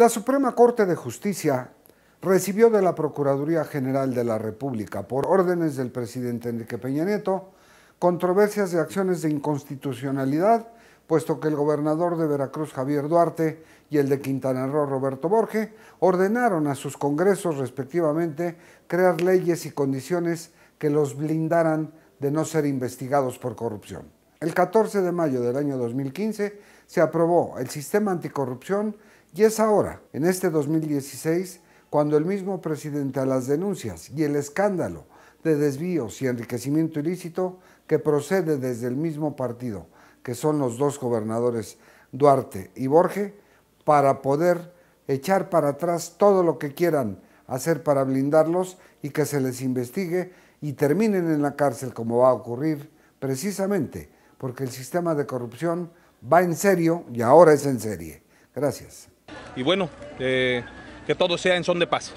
La Suprema Corte de Justicia recibió de la Procuraduría General de la República, por órdenes del presidente Enrique Peña Nieto, controversias de acciones de inconstitucionalidad, puesto que el gobernador de Veracruz Javier Duarte y el de Quintana Roo Roberto Borge ordenaron a sus congresos respectivamente crear leyes y condiciones que los blindaran de no ser investigados por corrupción. El 14 de mayo del año 2015 se aprobó el sistema anticorrupción y es ahora, en este 2016, cuando el mismo presidente a las denuncias y el escándalo de desvíos y enriquecimiento ilícito que procede desde el mismo partido, que son los dos gobernadores Duarte y Borge, para poder echar para atrás todo lo que quieran hacer para blindarlos y que se les investigue y terminen en la cárcel como va a ocurrir precisamente porque el sistema de corrupción va en serio y ahora es en serie. Gracias. Y bueno, eh, que todo sea en son de paz.